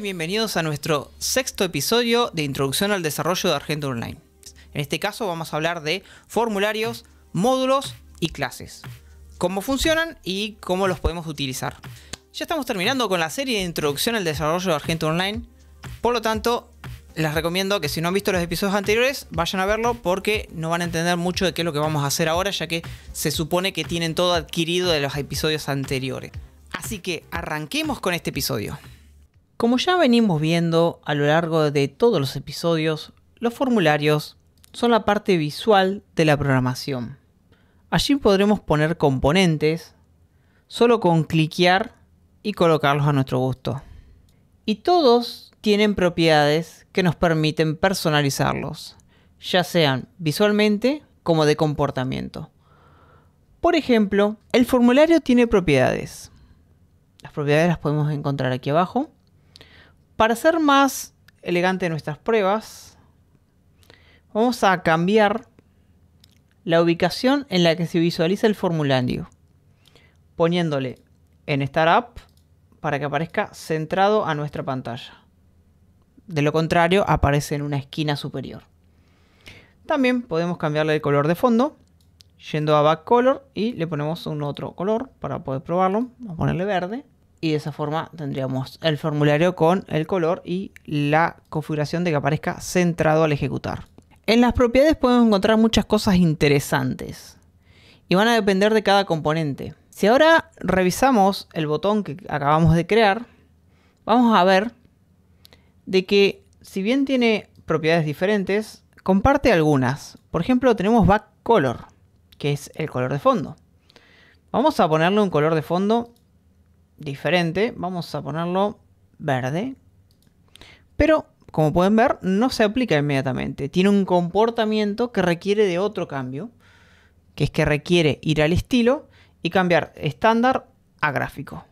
bienvenidos a nuestro sexto episodio de Introducción al Desarrollo de Argento Online. En este caso vamos a hablar de formularios, módulos y clases. Cómo funcionan y cómo los podemos utilizar. Ya estamos terminando con la serie de Introducción al Desarrollo de Argento Online. Por lo tanto, les recomiendo que si no han visto los episodios anteriores, vayan a verlo porque no van a entender mucho de qué es lo que vamos a hacer ahora, ya que se supone que tienen todo adquirido de los episodios anteriores. Así que arranquemos con este episodio. Como ya venimos viendo a lo largo de todos los episodios, los formularios son la parte visual de la programación. Allí podremos poner componentes solo con cliquear y colocarlos a nuestro gusto. Y todos tienen propiedades que nos permiten personalizarlos, ya sean visualmente como de comportamiento. Por ejemplo, el formulario tiene propiedades. Las propiedades las podemos encontrar aquí abajo para ser más elegante nuestras pruebas, vamos a cambiar la ubicación en la que se visualiza el formulario, poniéndole en Startup para que aparezca centrado a nuestra pantalla. De lo contrario, aparece en una esquina superior. También podemos cambiarle el color de fondo, yendo a Back Color y le ponemos un otro color para poder probarlo. Vamos a ponerle verde y de esa forma tendríamos el formulario con el color y la configuración de que aparezca centrado al ejecutar. En las propiedades podemos encontrar muchas cosas interesantes y van a depender de cada componente. Si ahora revisamos el botón que acabamos de crear, vamos a ver de que si bien tiene propiedades diferentes, comparte algunas. Por ejemplo, tenemos back color, que es el color de fondo. Vamos a ponerle un color de fondo diferente. Vamos a ponerlo verde. Pero, como pueden ver, no se aplica inmediatamente. Tiene un comportamiento que requiere de otro cambio. Que es que requiere ir al estilo y cambiar estándar a gráfico.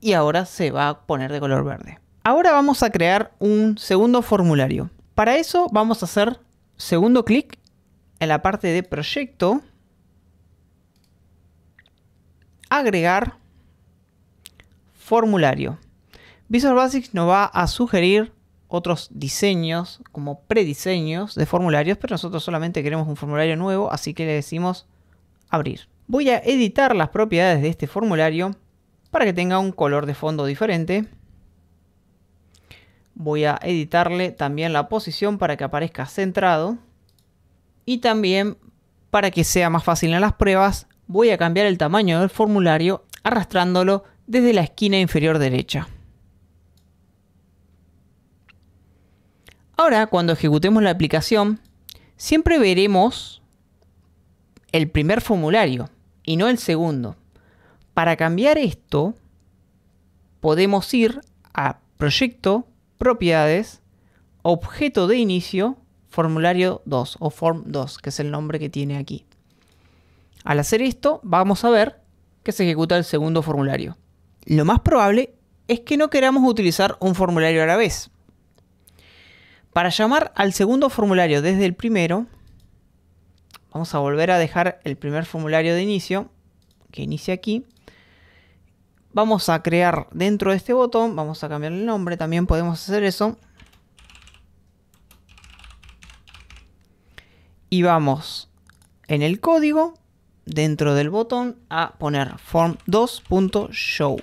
Y ahora se va a poner de color verde. Ahora vamos a crear un segundo formulario. Para eso vamos a hacer segundo clic en la parte de proyecto. Agregar formulario. Visual Basic nos va a sugerir otros diseños como prediseños de formularios, pero nosotros solamente queremos un formulario nuevo, así que le decimos abrir. Voy a editar las propiedades de este formulario para que tenga un color de fondo diferente. Voy a editarle también la posición para que aparezca centrado. Y también para que sea más fácil en las pruebas, voy a cambiar el tamaño del formulario arrastrándolo desde la esquina inferior derecha. Ahora, cuando ejecutemos la aplicación, siempre veremos el primer formulario y no el segundo. Para cambiar esto, podemos ir a Proyecto, Propiedades, Objeto de Inicio, Formulario 2 o Form 2, que es el nombre que tiene aquí. Al hacer esto, vamos a ver que se ejecuta el segundo formulario lo más probable es que no queramos utilizar un formulario a la vez. Para llamar al segundo formulario desde el primero, vamos a volver a dejar el primer formulario de inicio, que inicia aquí. Vamos a crear dentro de este botón, vamos a cambiar el nombre, también podemos hacer eso. Y vamos en el código, dentro del botón, a poner form2.show.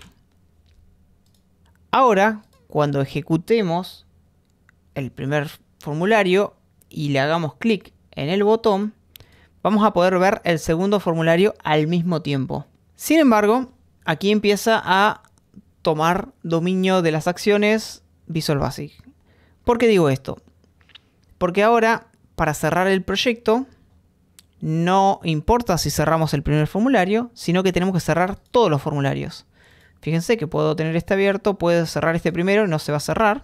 Ahora, cuando ejecutemos el primer formulario y le hagamos clic en el botón, vamos a poder ver el segundo formulario al mismo tiempo. Sin embargo, aquí empieza a tomar dominio de las acciones Visual Basic. ¿Por qué digo esto? Porque ahora, para cerrar el proyecto, no importa si cerramos el primer formulario, sino que tenemos que cerrar todos los formularios. Fíjense que puedo tener este abierto, puedo cerrar este primero, no se va a cerrar.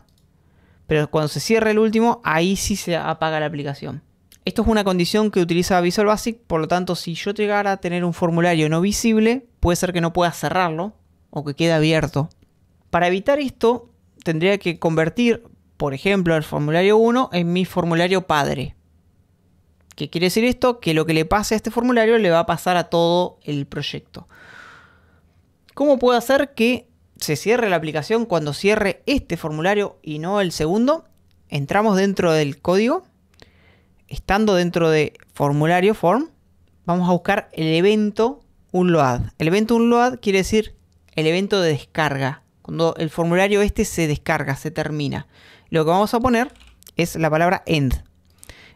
Pero cuando se cierre el último, ahí sí se apaga la aplicación. Esto es una condición que utiliza Visual Basic, por lo tanto, si yo llegara a tener un formulario no visible, puede ser que no pueda cerrarlo o que quede abierto. Para evitar esto, tendría que convertir, por ejemplo, el formulario 1 en mi formulario padre. ¿Qué quiere decir esto? Que lo que le pase a este formulario le va a pasar a todo el proyecto. ¿Cómo puedo hacer que se cierre la aplicación cuando cierre este formulario y no el segundo? Entramos dentro del código. Estando dentro de formulario form, vamos a buscar el evento unload. El evento unload quiere decir el evento de descarga. Cuando el formulario este se descarga, se termina. Lo que vamos a poner es la palabra end.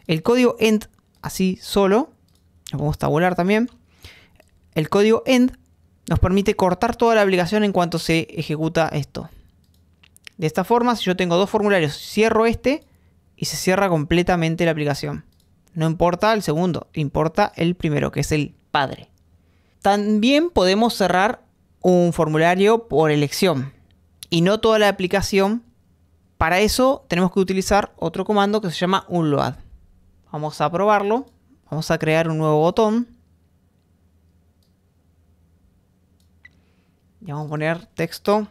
El código end, así solo, lo a tabular también. El código end nos permite cortar toda la aplicación en cuanto se ejecuta esto. De esta forma, si yo tengo dos formularios, cierro este y se cierra completamente la aplicación. No importa el segundo, importa el primero, que es el padre. También podemos cerrar un formulario por elección y no toda la aplicación. Para eso tenemos que utilizar otro comando que se llama unload. Vamos a probarlo. Vamos a crear un nuevo botón Y vamos a poner texto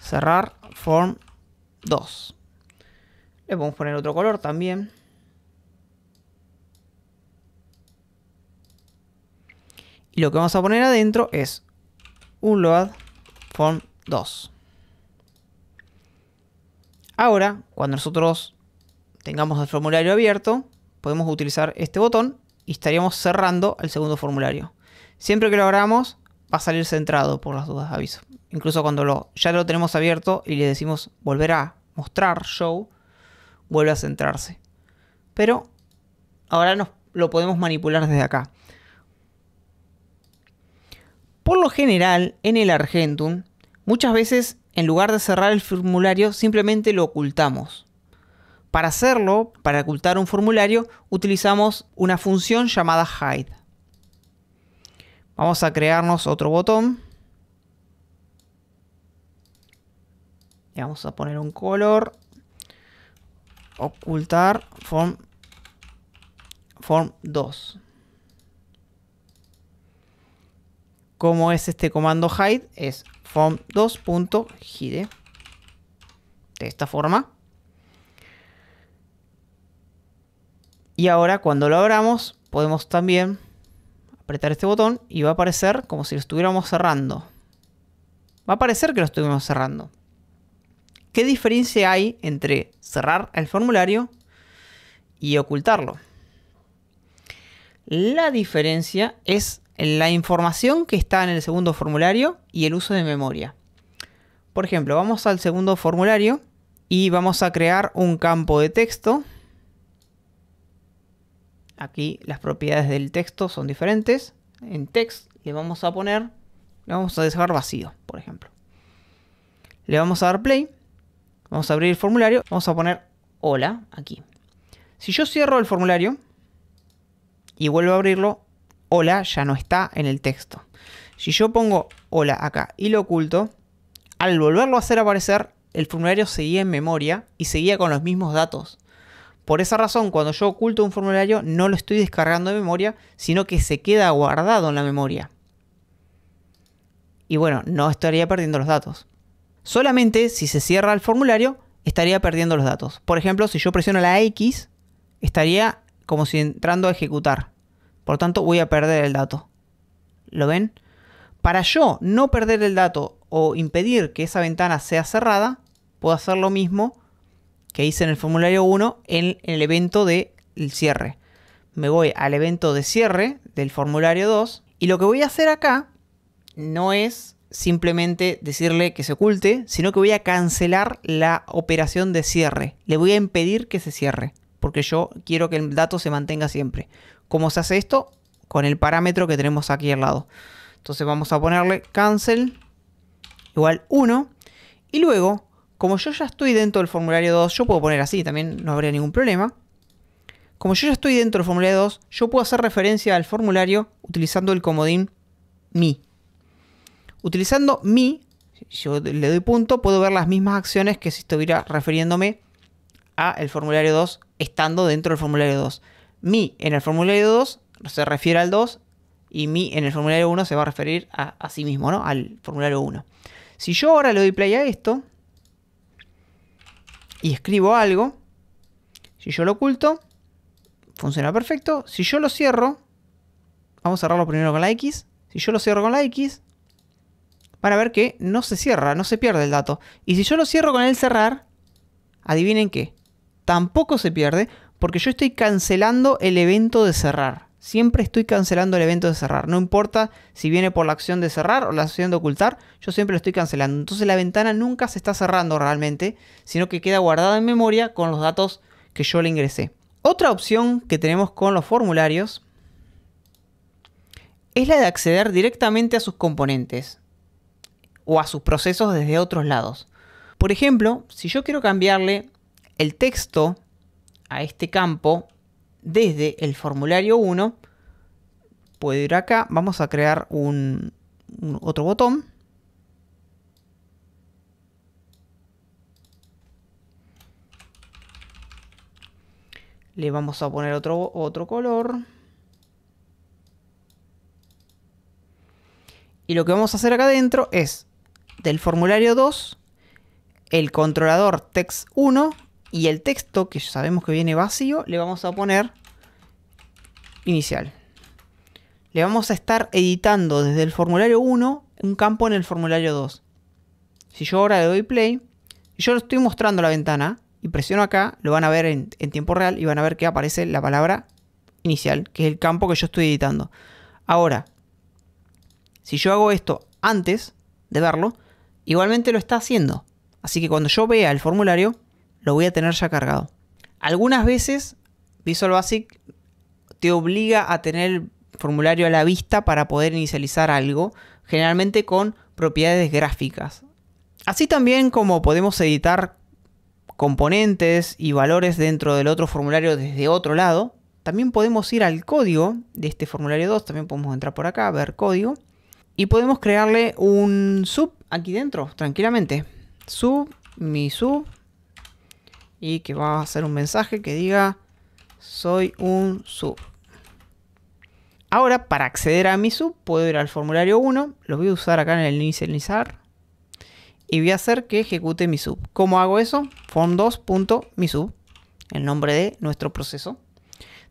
cerrar form 2. Le podemos poner otro color también. Y lo que vamos a poner adentro es un load form 2. Ahora, cuando nosotros tengamos el formulario abierto, podemos utilizar este botón y estaríamos cerrando el segundo formulario. Siempre que lo abramos, va a salir centrado por las dudas, aviso. Incluso cuando lo, ya lo tenemos abierto y le decimos volver a mostrar show, vuelve a centrarse. Pero ahora lo podemos manipular desde acá. Por lo general, en el Argentum, muchas veces en lugar de cerrar el formulario, simplemente lo ocultamos. Para hacerlo, para ocultar un formulario, utilizamos una función llamada hide. Vamos a crearnos otro botón. Y vamos a poner un color. Ocultar form, form 2. Como es este comando hide? Es form2.hide. De esta forma. Y ahora cuando lo abramos podemos también apretar este botón y va a aparecer como si lo estuviéramos cerrando. Va a parecer que lo estuvimos cerrando. ¿Qué diferencia hay entre cerrar el formulario y ocultarlo? La diferencia es la información que está en el segundo formulario y el uso de memoria. Por ejemplo, vamos al segundo formulario y vamos a crear un campo de texto Aquí las propiedades del texto son diferentes. En text le vamos a poner, le vamos a dejar vacío, por ejemplo. Le vamos a dar play, vamos a abrir el formulario, vamos a poner hola aquí. Si yo cierro el formulario y vuelvo a abrirlo, hola ya no está en el texto. Si yo pongo hola acá y lo oculto, al volverlo a hacer aparecer, el formulario seguía en memoria y seguía con los mismos datos por esa razón, cuando yo oculto un formulario, no lo estoy descargando de memoria, sino que se queda guardado en la memoria. Y bueno, no estaría perdiendo los datos. Solamente si se cierra el formulario, estaría perdiendo los datos. Por ejemplo, si yo presiono la X, estaría como si entrando a ejecutar. Por tanto, voy a perder el dato. ¿Lo ven? Para yo no perder el dato o impedir que esa ventana sea cerrada, puedo hacer lo mismo que hice en el formulario 1 en el evento del de cierre. Me voy al evento de cierre del formulario 2 y lo que voy a hacer acá no es simplemente decirle que se oculte, sino que voy a cancelar la operación de cierre. Le voy a impedir que se cierre, porque yo quiero que el dato se mantenga siempre. ¿Cómo se hace esto? Con el parámetro que tenemos aquí al lado. Entonces vamos a ponerle cancel igual 1 y luego como yo ya estoy dentro del formulario 2, yo puedo poner así, también no habría ningún problema. Como yo ya estoy dentro del formulario 2, yo puedo hacer referencia al formulario utilizando el comodín mi. Utilizando mi, yo le doy punto, puedo ver las mismas acciones que si estuviera refiriéndome a el formulario 2 estando dentro del formulario 2. Mi en el formulario 2 se refiere al 2 y mi en el formulario 1 se va a referir a, a sí mismo, ¿no? Al formulario 1. Si yo ahora le doy play a esto, y escribo algo, si yo lo oculto, funciona perfecto. Si yo lo cierro, vamos a cerrarlo primero con la X. Si yo lo cierro con la X, van a ver que no se cierra, no se pierde el dato. Y si yo lo cierro con el cerrar, adivinen qué, tampoco se pierde porque yo estoy cancelando el evento de cerrar siempre estoy cancelando el evento de cerrar. No importa si viene por la acción de cerrar o la acción de ocultar, yo siempre lo estoy cancelando. Entonces la ventana nunca se está cerrando realmente, sino que queda guardada en memoria con los datos que yo le ingresé. Otra opción que tenemos con los formularios es la de acceder directamente a sus componentes o a sus procesos desde otros lados. Por ejemplo, si yo quiero cambiarle el texto a este campo desde el formulario 1, puedo ir acá, vamos a crear un, otro botón. Le vamos a poner otro, otro color. Y lo que vamos a hacer acá adentro es del formulario 2, el controlador text1 y el texto, que sabemos que viene vacío, le vamos a poner inicial. Le vamos a estar editando desde el formulario 1 un campo en el formulario 2. Si yo ahora le doy play, yo le estoy mostrando la ventana y presiono acá, lo van a ver en, en tiempo real y van a ver que aparece la palabra inicial, que es el campo que yo estoy editando. Ahora, si yo hago esto antes de verlo, igualmente lo está haciendo. Así que cuando yo vea el formulario, lo voy a tener ya cargado. Algunas veces Visual Basic te obliga a tener el formulario a la vista para poder inicializar algo, generalmente con propiedades gráficas. Así también como podemos editar componentes y valores dentro del otro formulario desde otro lado, también podemos ir al código de este formulario 2, también podemos entrar por acá, ver código, y podemos crearle un sub aquí dentro, tranquilamente. Sub, mi sub, y que va a hacer un mensaje que diga soy un sub. Ahora, para acceder a mi sub, puedo ir al formulario 1, lo voy a usar acá en el inicializar y voy a hacer que ejecute mi sub. ¿Cómo hago eso? form2.misub, el nombre de nuestro proceso.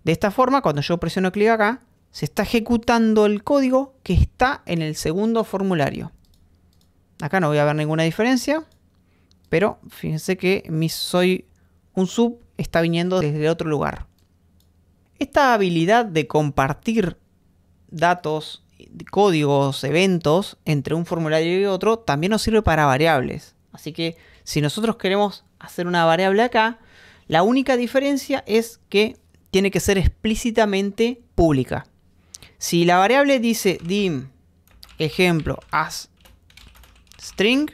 De esta forma, cuando yo presiono clic acá, se está ejecutando el código que está en el segundo formulario. Acá no voy a ver ninguna diferencia, pero fíjense que mi soy un sub está viniendo desde otro lugar. Esta habilidad de compartir datos, códigos, eventos entre un formulario y otro también nos sirve para variables. Así que si nosotros queremos hacer una variable acá, la única diferencia es que tiene que ser explícitamente pública. Si la variable dice dim ejemplo as string,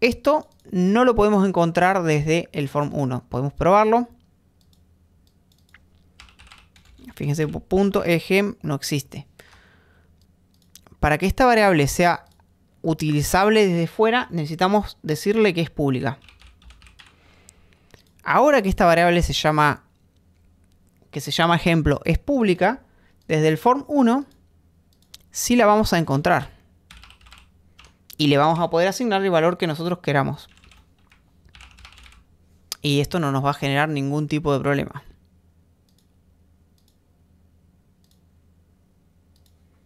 esto no lo podemos encontrar desde el form 1. Podemos probarlo. Fíjense, punto ejem, no existe. Para que esta variable sea utilizable desde fuera, necesitamos decirle que es pública. Ahora que esta variable se llama, que se llama ejemplo, es pública, desde el form 1 sí la vamos a encontrar. Y le vamos a poder asignar el valor que nosotros queramos y esto no nos va a generar ningún tipo de problema.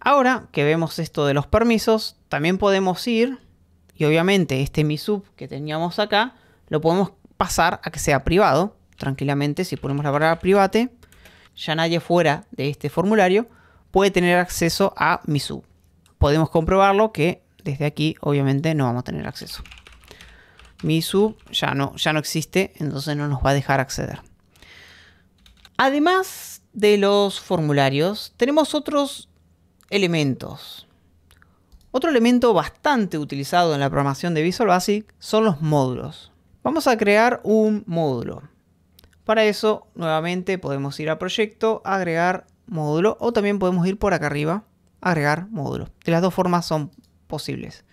Ahora que vemos esto de los permisos, también podemos ir y obviamente este mi sub que teníamos acá lo podemos pasar a que sea privado tranquilamente si ponemos la palabra private ya nadie fuera de este formulario puede tener acceso a mi sub podemos comprobarlo que desde aquí obviamente no vamos a tener acceso mi sub ya no, ya no existe, entonces no nos va a dejar acceder. Además de los formularios, tenemos otros elementos. Otro elemento bastante utilizado en la programación de Visual Basic son los módulos. Vamos a crear un módulo. Para eso, nuevamente podemos ir a proyecto, agregar módulo o también podemos ir por acá arriba, agregar módulo. De las dos formas son posibles.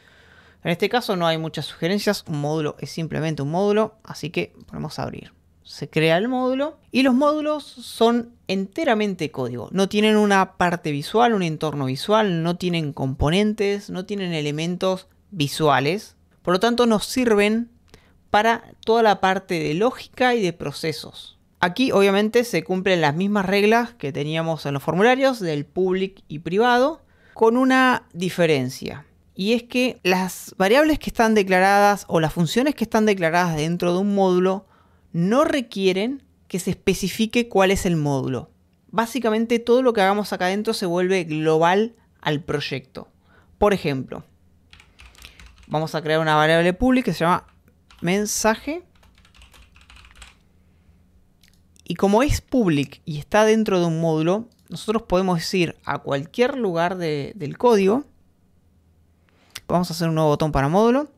En este caso no hay muchas sugerencias, un módulo es simplemente un módulo, así que ponemos a abrir. Se crea el módulo y los módulos son enteramente código. No tienen una parte visual, un entorno visual, no tienen componentes, no tienen elementos visuales. Por lo tanto nos sirven para toda la parte de lógica y de procesos. Aquí obviamente se cumplen las mismas reglas que teníamos en los formularios del public y privado, con una diferencia y es que las variables que están declaradas o las funciones que están declaradas dentro de un módulo no requieren que se especifique cuál es el módulo. Básicamente todo lo que hagamos acá adentro se vuelve global al proyecto. Por ejemplo, vamos a crear una variable public que se llama mensaje. Y como es public y está dentro de un módulo, nosotros podemos ir a cualquier lugar del código Vamos a hacer un nuevo botón para módulo.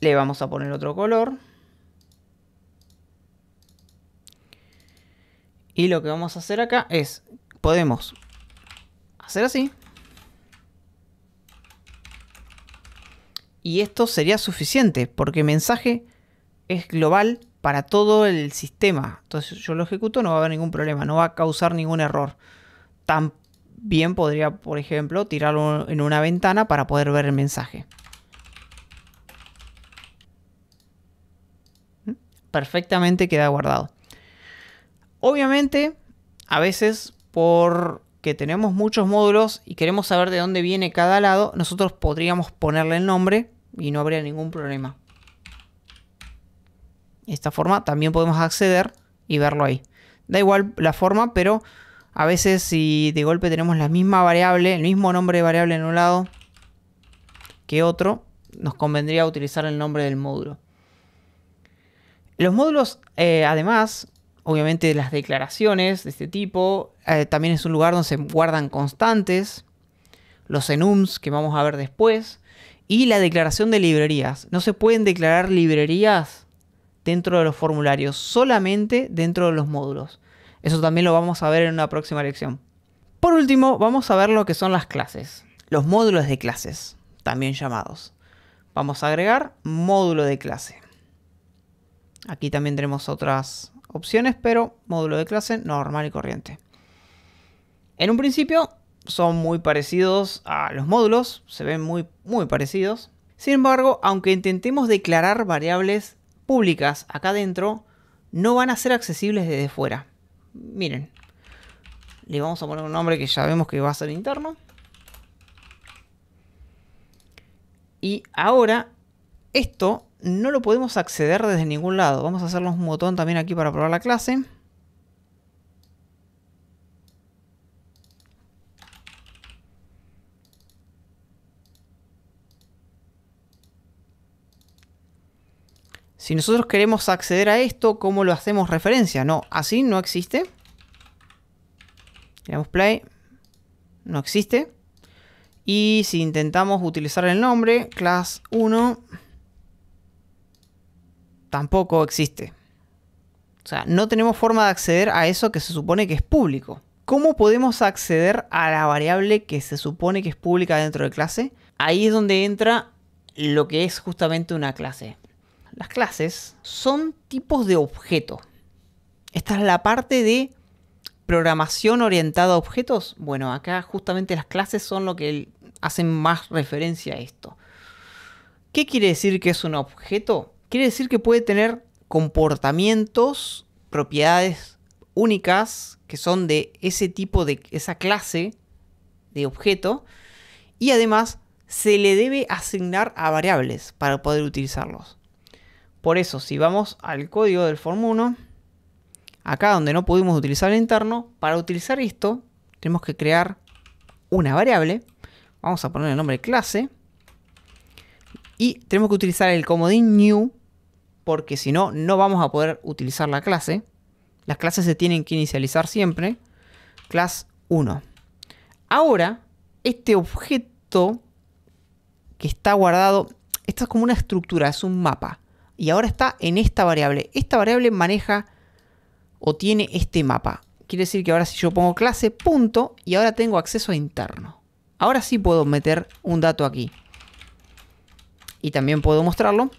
Le vamos a poner otro color. Y lo que vamos a hacer acá es, podemos hacer así. Y esto sería suficiente, porque mensaje es global para todo el sistema. Entonces yo lo ejecuto, no va a haber ningún problema, no va a causar ningún error. Tampoco bien podría, por ejemplo, tirarlo en una ventana para poder ver el mensaje. ¿Mm? Perfectamente queda guardado. Obviamente, a veces porque tenemos muchos módulos y queremos saber de dónde viene cada lado, nosotros podríamos ponerle el nombre y no habría ningún problema. De esta forma también podemos acceder y verlo ahí. Da igual la forma, pero a veces si de golpe tenemos la misma variable, el mismo nombre de variable en un lado que otro, nos convendría utilizar el nombre del módulo. Los módulos, eh, además, obviamente las declaraciones de este tipo, eh, también es un lugar donde se guardan constantes, los enums que vamos a ver después, y la declaración de librerías. No se pueden declarar librerías dentro de los formularios, solamente dentro de los módulos. Eso también lo vamos a ver en una próxima lección. Por último, vamos a ver lo que son las clases, los módulos de clases, también llamados. Vamos a agregar módulo de clase. Aquí también tenemos otras opciones, pero módulo de clase normal y corriente. En un principio son muy parecidos a los módulos, se ven muy, muy parecidos. Sin embargo, aunque intentemos declarar variables públicas acá dentro, no van a ser accesibles desde fuera. Miren. Le vamos a poner un nombre que ya vemos que va a ser interno. Y ahora, esto no lo podemos acceder desde ningún lado. Vamos a hacerle un botón también aquí para probar la clase. Si nosotros queremos acceder a esto, ¿cómo lo hacemos referencia? No, así no existe. Le play. No existe. Y si intentamos utilizar el nombre, class 1, tampoco existe. O sea, no tenemos forma de acceder a eso que se supone que es público. ¿Cómo podemos acceder a la variable que se supone que es pública dentro de clase? Ahí es donde entra lo que es justamente una clase las clases, son tipos de objeto. Esta es la parte de programación orientada a objetos. Bueno, acá justamente las clases son lo que hacen más referencia a esto. ¿Qué quiere decir que es un objeto? Quiere decir que puede tener comportamientos, propiedades únicas que son de ese tipo de esa clase de objeto y además se le debe asignar a variables para poder utilizarlos. Por eso, si vamos al código del Form 1, acá donde no pudimos utilizar el interno, para utilizar esto tenemos que crear una variable. Vamos a poner el nombre clase. Y tenemos que utilizar el comodín new, porque si no, no vamos a poder utilizar la clase. Las clases se tienen que inicializar siempre. Class 1. Ahora, este objeto que está guardado, esta es como una estructura, es un mapa y ahora está en esta variable. Esta variable maneja o tiene este mapa. Quiere decir que ahora si yo pongo clase punto y ahora tengo acceso interno. Ahora sí puedo meter un dato aquí. Y también puedo mostrarlo.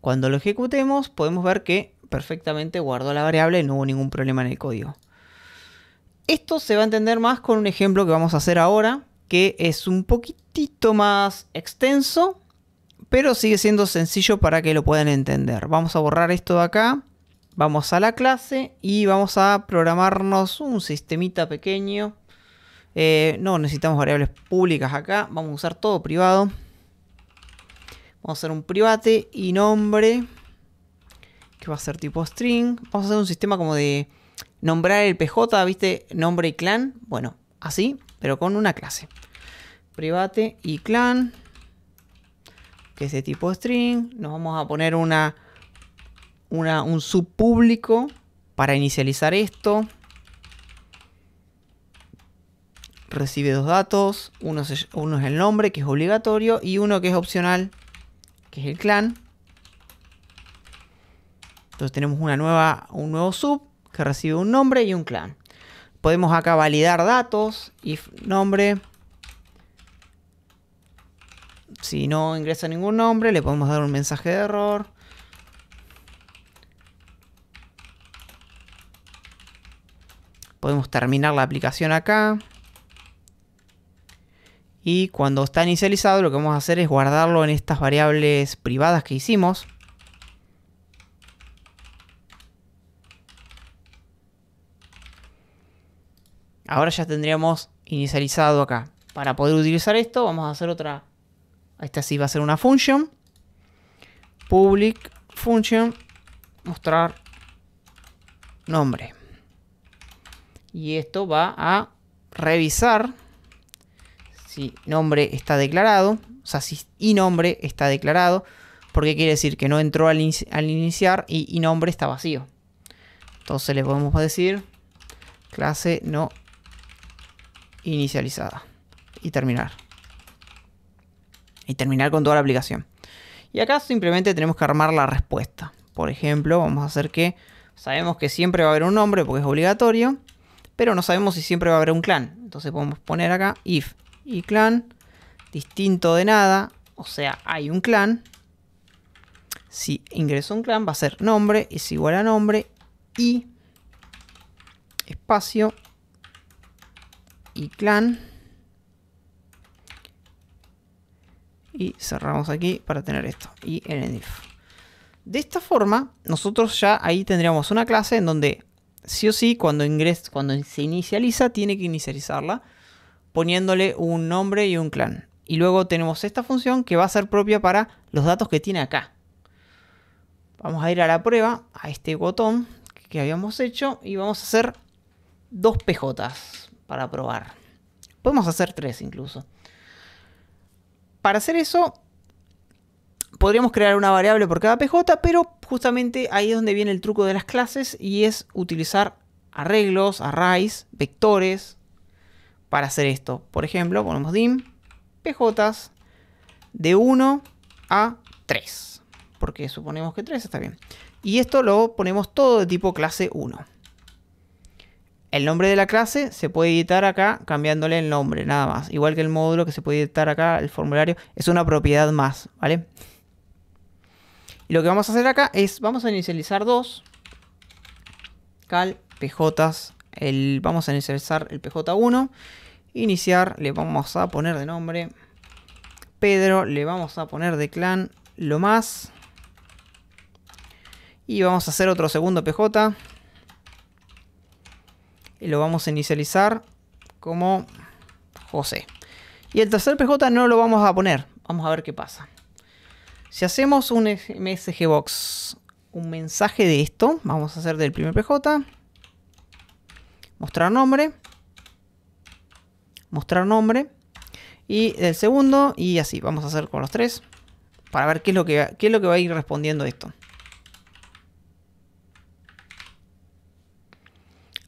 Cuando lo ejecutemos podemos ver que perfectamente guardó la variable, no hubo ningún problema en el código. Esto se va a entender más con un ejemplo que vamos a hacer ahora, que es un poquitito más extenso, pero sigue siendo sencillo para que lo puedan entender. Vamos a borrar esto de acá, vamos a la clase y vamos a programarnos un sistemita pequeño. Eh, no necesitamos variables públicas acá, vamos a usar todo privado. Vamos a hacer un private y nombre, que va a ser tipo string. Vamos a hacer un sistema como de nombrar el PJ, ¿viste? Nombre y clan. Bueno, así pero con una clase. Private y clan, que es de tipo string. Nos vamos a poner una, una, un subpúblico para inicializar esto. Recibe dos datos, uno es, uno es el nombre, que es obligatorio, y uno que es opcional, que es el clan. Entonces tenemos una nueva, un nuevo sub que recibe un nombre y un clan podemos acá validar datos, if nombre. Si no ingresa ningún nombre, le podemos dar un mensaje de error. Podemos terminar la aplicación acá. Y cuando está inicializado, lo que vamos a hacer es guardarlo en estas variables privadas que hicimos. Ahora ya tendríamos inicializado acá. Para poder utilizar esto, vamos a hacer otra. Esta sí va a ser una function. Public function. Mostrar nombre. Y esto va a revisar si nombre está declarado. O sea, si y nombre está declarado. Porque quiere decir que no entró al, al iniciar y, y nombre está vacío. Entonces le podemos decir clase no inicializada. Y terminar. Y terminar con toda la aplicación. Y acá simplemente tenemos que armar la respuesta. Por ejemplo, vamos a hacer que sabemos que siempre va a haber un nombre porque es obligatorio, pero no sabemos si siempre va a haber un clan. Entonces podemos poner acá if y clan distinto de nada, o sea, hay un clan. Si ingreso un clan va a ser nombre es igual a nombre y espacio y clan. Y cerramos aquí para tener esto. Y en el if. De esta forma, nosotros ya ahí tendríamos una clase en donde sí o sí, cuando, ingres, cuando se inicializa, tiene que inicializarla poniéndole un nombre y un clan. Y luego tenemos esta función que va a ser propia para los datos que tiene acá. Vamos a ir a la prueba, a este botón que habíamos hecho, y vamos a hacer dos PJs para probar. Podemos hacer tres incluso. Para hacer eso, podríamos crear una variable por cada PJ, pero justamente ahí es donde viene el truco de las clases y es utilizar arreglos, arrays, vectores para hacer esto. Por ejemplo, ponemos dim pj de 1 a 3, porque suponemos que 3 está bien. Y esto lo ponemos todo de tipo clase 1. El nombre de la clase se puede editar acá cambiándole el nombre, nada más. Igual que el módulo que se puede editar acá, el formulario, es una propiedad más, ¿vale? Y lo que vamos a hacer acá es, vamos a inicializar dos. Cal, PJs, el, vamos a inicializar el PJ1. Iniciar, le vamos a poner de nombre Pedro, le vamos a poner de clan lo más. Y vamos a hacer otro segundo PJ y lo vamos a inicializar como José. Y el tercer PJ no lo vamos a poner. Vamos a ver qué pasa. Si hacemos un MSG box, un mensaje de esto, vamos a hacer del primer PJ, mostrar nombre, mostrar nombre, y del segundo, y así, vamos a hacer con los tres, para ver qué es lo que, qué es lo que va a ir respondiendo esto.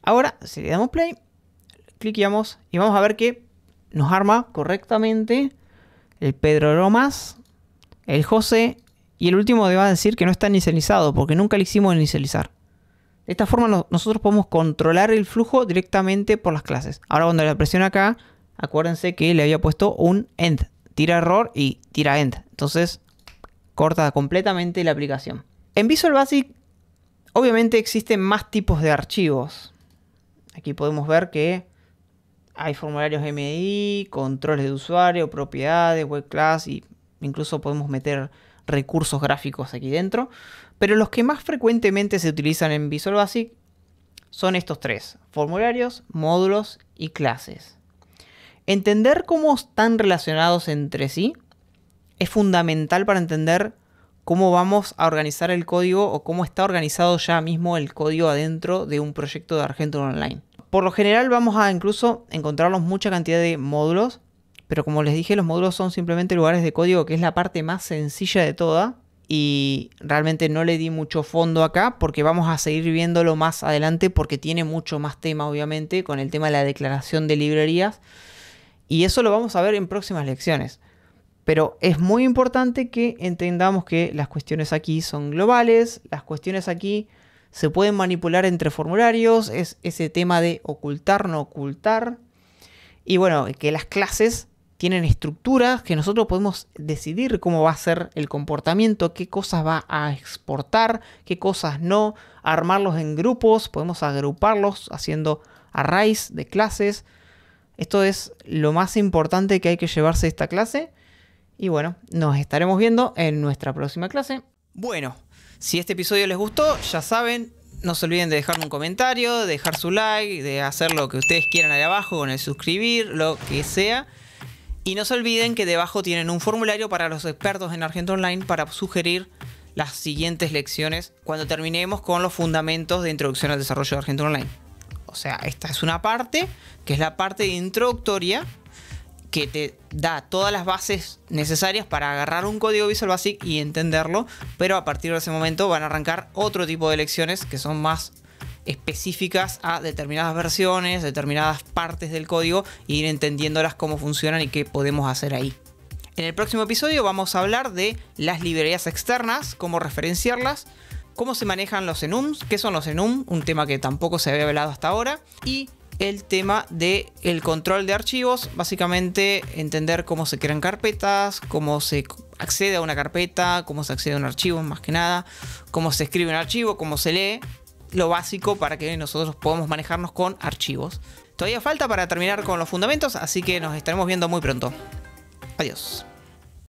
Ahora, si le damos play, cliqueamos y vamos a ver que nos arma correctamente el Pedro Lomas, el José y el último le va a decir que no está inicializado porque nunca le hicimos inicializar. De esta forma nosotros podemos controlar el flujo directamente por las clases. Ahora cuando le presiona acá, acuérdense que le había puesto un end. Tira error y tira end. Entonces corta completamente la aplicación. En Visual Basic obviamente existen más tipos de archivos. Aquí podemos ver que hay formularios MDI, controles de usuario, propiedades, web class e incluso podemos meter recursos gráficos aquí dentro. Pero los que más frecuentemente se utilizan en Visual Basic son estos tres, formularios, módulos y clases. Entender cómo están relacionados entre sí es fundamental para entender cómo vamos a organizar el código o cómo está organizado ya mismo el código adentro de un proyecto de Argento Online por lo general vamos a incluso encontrarnos mucha cantidad de módulos, pero como les dije, los módulos son simplemente lugares de código, que es la parte más sencilla de toda, y realmente no le di mucho fondo acá porque vamos a seguir viéndolo más adelante porque tiene mucho más tema obviamente con el tema de la declaración de librerías y eso lo vamos a ver en próximas lecciones. Pero es muy importante que entendamos que las cuestiones aquí son globales, las cuestiones aquí se pueden manipular entre formularios, es ese tema de ocultar, no ocultar. Y bueno, que las clases tienen estructuras que nosotros podemos decidir cómo va a ser el comportamiento, qué cosas va a exportar, qué cosas no, armarlos en grupos, podemos agruparlos haciendo arrays de clases. Esto es lo más importante que hay que llevarse de esta clase. Y bueno, nos estaremos viendo en nuestra próxima clase. Bueno, si este episodio les gustó, ya saben, no se olviden de dejarme un comentario, de dejar su like, de hacer lo que ustedes quieran ahí abajo, con el suscribir, lo que sea. Y no se olviden que debajo tienen un formulario para los expertos en Argento Online para sugerir las siguientes lecciones cuando terminemos con los fundamentos de introducción al desarrollo de Argento Online. O sea, esta es una parte, que es la parte introductoria, que te da todas las bases necesarias para agarrar un código Visual Basic y entenderlo, pero a partir de ese momento van a arrancar otro tipo de lecciones que son más específicas a determinadas versiones, determinadas partes del código, e ir entendiéndolas cómo funcionan y qué podemos hacer ahí. En el próximo episodio vamos a hablar de las librerías externas, cómo referenciarlas, cómo se manejan los enums, qué son los enums, un tema que tampoco se había hablado hasta ahora, y el tema del el control de archivos, básicamente entender cómo se crean carpetas, cómo se accede a una carpeta, cómo se accede a un archivo más que nada, cómo se escribe un archivo, cómo se lee, lo básico para que nosotros podamos manejarnos con archivos. Todavía falta para terminar con los fundamentos, así que nos estaremos viendo muy pronto. Adiós.